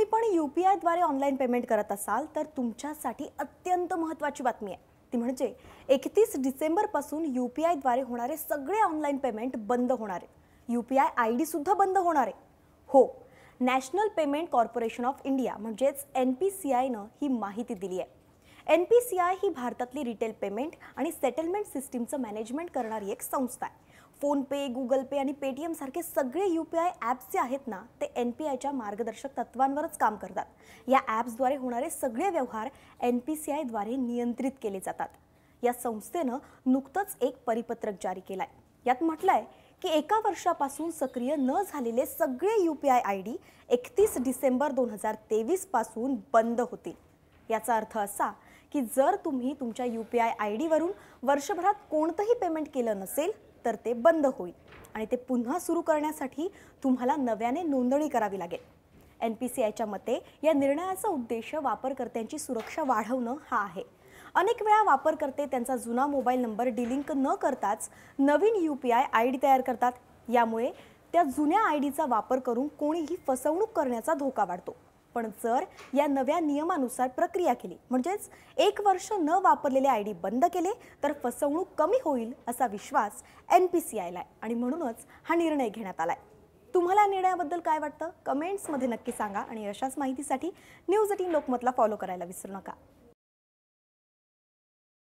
तुम्ही पण U P आयद्वारे ऑनलाईन पेमेंट करत असाल तर तुमच्यासाठी अत्यंत महत्त्वाची बातमी आहे ती म्हणजे एकतीस डिसेंबरपासून यू पी आयद्वारे होणारे सगळे ऑनलाईन पेमेंट बंद होणार आहे यू पी आय आय डीसुद्धा बंद होणार आहे हो national payment corporation of India म्हणजेच एन पी सी आयनं ही माहिती दिली आहे एन पी सी आय ही भारतातली रिटेल पेमेंट आणि सेटलमेंट सिस्टीमचं मॅनेजमेंट करणारी एक संस्था आहे फोनपे गुगल पे आणि पेटीएम सारखे सगळे यू पी आय ॲप्स जे आहेत ना ते एन पी आयच्या मार्गदर्शक तत्वांवरच काम करतात या ॲप्सद्वारे होणारे सगळे व्यवहार एन पी सी आयद्वारे नियंत्रित केले जातात या संस्थेनं नुकतंच एक परिपत्रक जारी केलं आहे यात म्हटलं आहे की एका वर्षापासून सक्रिय न झालेले सगळे U P I I D एकतीस डिसेंबर दोन हजार तेवीसपासून बंद होतील याचा अर्थ असा की जर तुम्ही तुमच्या यू पी आय आय डीवरून वर्षभरात कोणतंही पेमेंट केलं नसेल तर ते बंद होईल आणि ते पुन्हा सुरू करण्यासाठी तुम्हाला नव्याने नोंदणी करावी लागेल एन पी सी आयच्या मते या निर्णयाचा उद्देश वापरकर्त्यांची सुरक्षा वाढवणं हा आहे अनेक वेळा वापरकर्ते त्यांचा जुना मोबाईल नंबर डिलिंक न करताच नवीन U P I I D तयार करतात यामुळे त्या जुन्या आय डीचा वापर करून कोणीही फसवणूक करण्याचा धोका वाढतो पण जर या नव्या नियमानुसार प्रक्रिया केली म्हणजेच एक वर्ष न वापरलेले आय डी बंद केले तर फसवणूक कमी होईल असा विश्वास एन पी सी आयला आहे आणि म्हणूनच हा निर्णय घेण्यात आला आहे तुम्हाला या निर्णयाबद्दल काय वाटतं कमेंट्समध्ये नक्की सांगा आणि अशाच माहितीसाठी न्यूज एटीन लोकमतला फॉलो करायला विसरू नका